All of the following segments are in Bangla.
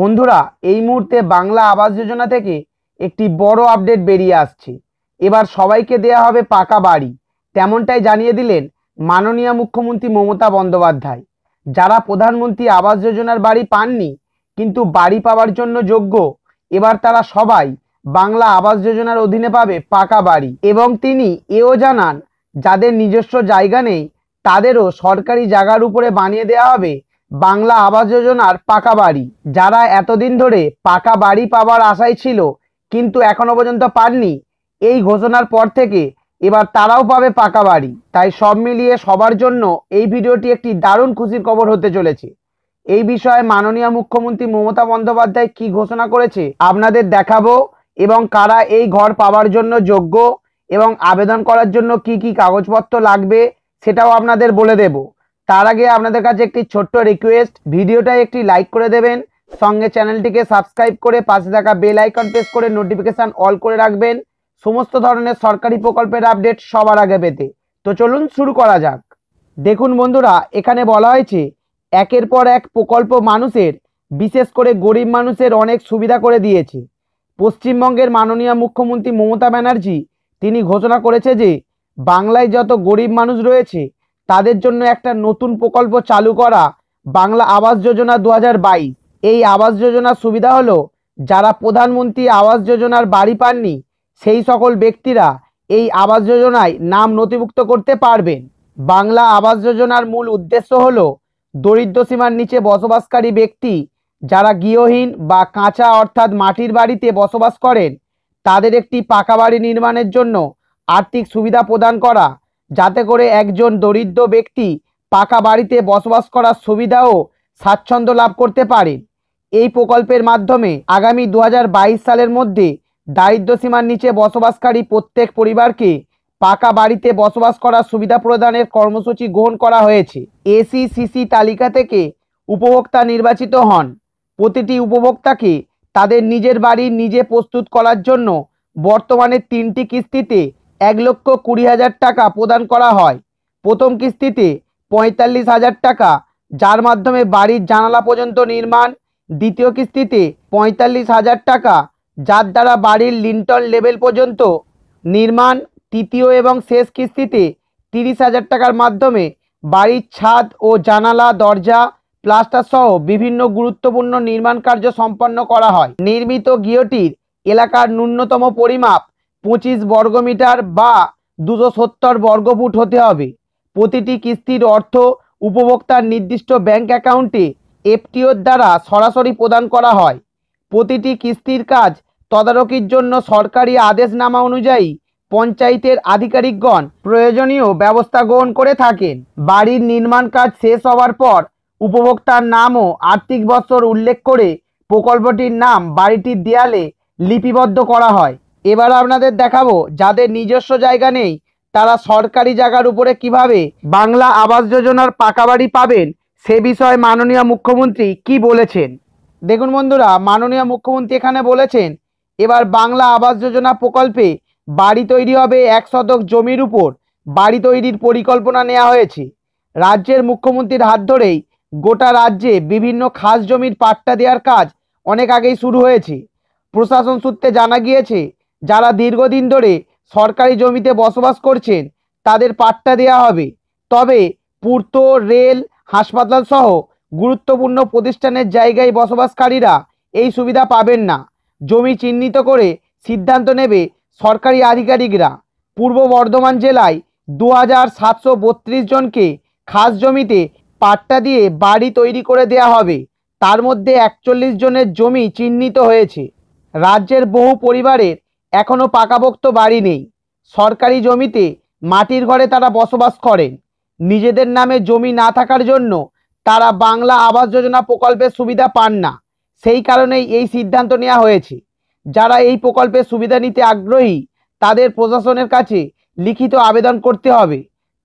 বন্ধুরা এই মুহূর্তে বাংলা আবাস যোজনা থেকে একটি বড় আপডেট বেরিয়ে আসছে এবার সবাইকে দেয়া হবে পাকা বাড়ি তেমনটাই জানিয়ে দিলেন মাননীয় মুখ্যমন্ত্রী মমতা বন্দ্যোপাধ্যায় যারা প্রধানমন্ত্রী আবাস যোজনার বাড়ি পাননি কিন্তু বাড়ি পাওয়ার জন্য যোগ্য এবার তারা সবাই বাংলা আবাস যোজনার অধীনে পাবে পাকা বাড়ি এবং তিনি এও জানান যাদের নিজস্ব জায়গা নেই তাদেরও সরকারি জায়গার উপরে বানিয়ে দেয়া হবে বাংলা আবাস যোজনার পাকা বাড়ি যারা এতদিন ধরে পাকা বাড়ি পাওয়ার আশায় ছিল কিন্তু এখনও পর্যন্ত পাননি এই ঘোষণার পর থেকে এবার তারাও পাবে পাকা বাড়ি তাই সব মিলিয়ে সবার জন্য এই ভিডিওটি একটি দারুণ খুশির খবর হতে চলেছে এই বিষয়ে মাননীয় মুখ্যমন্ত্রী মমতা বন্দ্যোপাধ্যায় কি ঘোষণা করেছে আপনাদের দেখাবো এবং কারা এই ঘর পাওয়ার জন্য যোগ্য এবং আবেদন করার জন্য কি কি কাগজপত্র লাগবে সেটাও আপনাদের বলে দেবো তার আগে আপনাদের কাছে একটি ছোট্ট রিকোয়েস্ট ভিডিওটা একটি লাইক করে দেবেন সঙ্গে চ্যানেলটিকে সাবস্ক্রাইব করে পাশে থাকা বেল আইকন প্রেস করে নোটিফিকেশান অল করে রাখবেন সমস্ত ধরনের সরকারি প্রকল্পের আপডেট সবার আগে পেতে তো চলুন শুরু করা যাক দেখুন বন্ধুরা এখানে বলা হয়েছে একের পর এক প্রকল্প মানুষের বিশেষ করে গরিব মানুষের অনেক সুবিধা করে দিয়েছে পশ্চিমবঙ্গের মাননীয় মুখ্যমন্ত্রী মমতা ব্যানার্জি তিনি ঘোষণা করেছে যে বাংলায় যত গরিব মানুষ রয়েছে তাদের জন্য একটা নতুন প্রকল্প চালু করা বাংলা আবাস যোজনা দু এই আবাস যোজনার সুবিধা হলো যারা প্রধানমন্ত্রী আবাস যোজনার বাড়ি পাননি সেই সকল ব্যক্তিরা এই আবাস যোজনায় নাম নথিভুক্ত করতে পারবেন বাংলা আবাস যোজনার মূল উদ্দেশ্য হল দরিদ্র সীমার নিচে বসবাসকারী ব্যক্তি যারা গৃহহীন বা কাঁচা অর্থাৎ মাটির বাড়িতে বসবাস করেন তাদের একটি পাকা বাড়ি নির্মাণের জন্য আর্থিক সুবিধা প্রদান করা যাতে করে একজন দরিদ্র ব্যক্তি পাকা বাড়িতে বসবাস করার সুবিধাও স্বাচ্ছন্দ্য লাভ করতে পারেন এই প্রকল্পের মাধ্যমে আগামী দু সালের মধ্যে দারিদ্রসীমার নিচে বসবাসকারী প্রত্যেক পরিবারকে পাকা বাড়িতে বসবাস করার সুবিধা প্রদানের কর্মসূচি গ্রহণ করা হয়েছে এসিসিসি তালিকা থেকে উপভোক্তা নির্বাচিত হন প্রতিটি উপভোক্তাকে তাদের নিজের বাড়ি নিজে প্রস্তুত করার জন্য বর্তমানে তিনটি কিস্তিতে এক লক্ষ কুড়ি হাজার টাকা প্রদান করা হয় প্রথম কিস্তিতে পঁয়তাল্লিশ হাজার টাকা যার মাধ্যমে বাড়ির জানালা পর্যন্ত নির্মাণ দ্বিতীয় কিস্তিতে পঁয়তাল্লিশ হাজার টাকা যার দ্বারা বাড়ির লিন্টন লেভেল পর্যন্ত নির্মাণ তৃতীয় এবং শেষ কিস্তিতে তিরিশ হাজার টাকার মাধ্যমে বাড়ির ছাদ ও জানালা দরজা প্লাস্টার সহ বিভিন্ন গুরুত্বপূর্ণ নির্মাণ কার্য সম্পন্ন করা হয় নির্মিত গৃহটির এলাকার ন্যূনতম পরিমাপ পঁচিশ বর্গমিটার বা দুশো সত্তর বর্গফুট হতে হবে প্রতিটি কিস্তির অর্থ উপভোক্তার নির্দিষ্ট ব্যাংক অ্যাকাউন্টে এফটিওর দ্বারা সরাসরি প্রদান করা হয় প্রতিটি কিস্তির কাজ তদারকির জন্য সরকারি আদেশনামা অনুযায়ী পঞ্চায়েতের আধিকারিকগণ প্রয়োজনীয় ব্যবস্থা গ্রহণ করে থাকেন বাড়ির নির্মাণ কাজ শেষ হওয়ার পর উপভোক্তার নামও আর্থিক বছর উল্লেখ করে প্রকল্পটির নাম বাড়িটির দেয়ালে লিপিবদ্ধ করা হয় এবার আপনাদের দেখাবো যাদের নিজস্ব জায়গা নেই তারা সরকারি জায়গার উপরে কিভাবে বাংলা আবাস যোজনার পাকা বাড়ি পাবেন সে বিষয়ে মাননীয় মুখ্যমন্ত্রী কি বলেছেন দেখুন বন্ধুরা মাননীয় মুখ্যমন্ত্রী এখানে বলেছেন এবার বাংলা আবাস যোজনা প্রকল্পে বাড়ি তৈরি হবে এক শতক জমির উপর বাড়ি তৈরির পরিকল্পনা নেওয়া হয়েছে রাজ্যের মুখ্যমন্ত্রীর হাত ধরেই গোটা রাজ্যে বিভিন্ন খাস জমির পাট্টা দেওয়ার কাজ অনেক আগেই শুরু হয়েছে প্রশাসন সূত্রে জানা গিয়েছে যারা দীর্ঘদিন ধরে সরকারি জমিতে বসবাস করছেন তাদের পাট্টা দেয়া হবে তবে পূর্ত রেল হাসপাতাল সহ গুরুত্বপূর্ণ প্রতিষ্ঠানের জায়গায় বসবাসকারীরা এই সুবিধা পাবেন না জমি চিহ্নিত করে সিদ্ধান্ত নেবে সরকারি আধিকারিকরা পূর্ব বর্ধমান জেলায় দু জনকে খাস জমিতে পাট্টা দিয়ে বাড়ি তৈরি করে দেয়া হবে তার মধ্যে একচল্লিশ জনের জমি চিহ্নিত হয়েছে রাজ্যের বহু পরিবারের এখনও পাকাপোক্ত বাড়ি নেই সরকারি জমিতে মাটির ঘরে তারা বসবাস করেন নিজেদের নামে জমি না থাকার জন্য তারা বাংলা আবাস যোজনা প্রকল্পের সুবিধা পান না সেই কারণেই এই সিদ্ধান্ত নেওয়া হয়েছে যারা এই প্রকল্পের সুবিধা নিতে আগ্রহী তাদের প্রশাসনের কাছে লিখিত আবেদন করতে হবে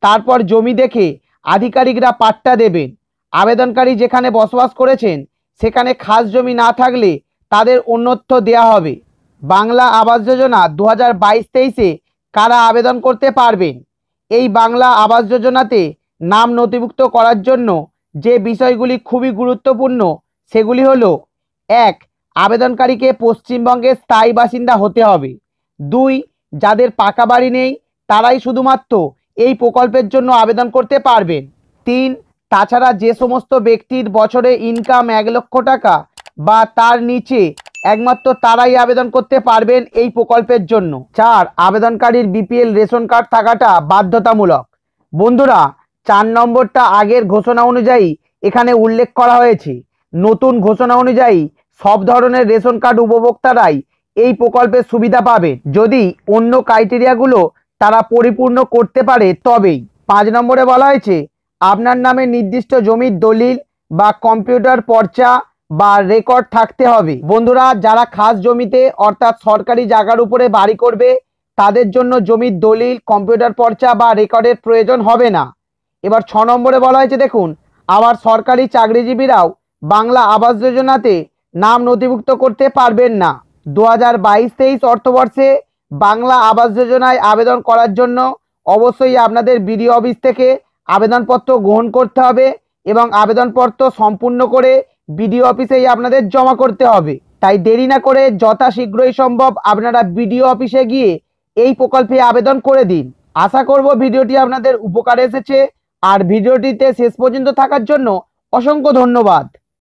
তারপর জমি দেখে আধিকারিকরা পাট্টা দেবেন আবেদনকারী যেখানে বসবাস করেছেন সেখানে খাস জমি না থাকলে তাদের অন্যত্র দেয়া হবে বাংলা আবাস যোজনা দু হাজার বাইশ তেইশে কারা আবেদন করতে পারবেন এই বাংলা আবাস যোজনাতে নাম নথিভুক্ত করার জন্য যে বিষয়গুলি খুবই গুরুত্বপূর্ণ সেগুলি হল এক আবেদনকারীকে পশ্চিমবঙ্গের স্থায়ী বাসিন্দা হতে হবে দুই যাদের পাকা বাড়ি নেই তারাই শুধুমাত্র এই প্রকল্পের জন্য আবেদন করতে পারবেন তিন তাছাড়া যে সমস্ত ব্যক্তির বছরে ইনকাম এক লক্ষ টাকা বা তার নিচে একমাত্র তারাই আবেদন করতে পারবেন এই প্রকল্পের জন্য চার আবেদনকারীর বিপিএল রেশন কার্ড থাকাটা বাধ্যতামূলক বন্ধুরা চার নম্বরটা আগের ঘোষণা অনুযায়ী এখানে উল্লেখ করা হয়েছে নতুন ঘোষণা অনুযায়ী সব ধরনের রেশন কার্ড উপভোক্তারাই এই প্রকল্পের সুবিধা পাবে যদি অন্য ক্রাইটেরিয়াগুলো তারা পরিপূর্ণ করতে পারে তবেই পাঁচ নম্বরে বলা হয়েছে আপনার নামে নির্দিষ্ট জমির দলিল বা কম্পিউটার পর্চা বা রেকর্ড থাকতে হবে বন্ধুরা যারা খাস জমিতে অর্থাৎ সরকারি জায়গার উপরে বাড়ি করবে তাদের জন্য জমির দলিল কম্পিউটার পর্চা বা রেকর্ডের প্রয়োজন হবে না এবার ছ নম্বরে বলা হয়েছে দেখুন আবার সরকারি চাকরিজীবীরাও বাংলা আবাস যোজনাতে নাম নথিভুক্ত করতে পারবেন না দু হাজার বাইশ তেইশ অর্থবর্ষে বাংলা আবাস যোজনায় আবেদন করার জন্য অবশ্যই আপনাদের বিডিও অফিস থেকে আবেদনপত্র গ্রহণ করতে হবে এবং আবেদনপত্র সম্পূর্ণ করে বিডিও অফিসেই আপনাদের জমা করতে হবে তাই দেরি না করে যথাশীঘ্রই সম্ভব আপনারা বিডিও অফিসে গিয়ে এই প্রকল্পে আবেদন করে দিন আশা করব ভিডিওটি আপনাদের উপকারে এসেছে আর ভিডিওটিতে শেষ পর্যন্ত থাকার জন্য অসংখ্য ধন্যবাদ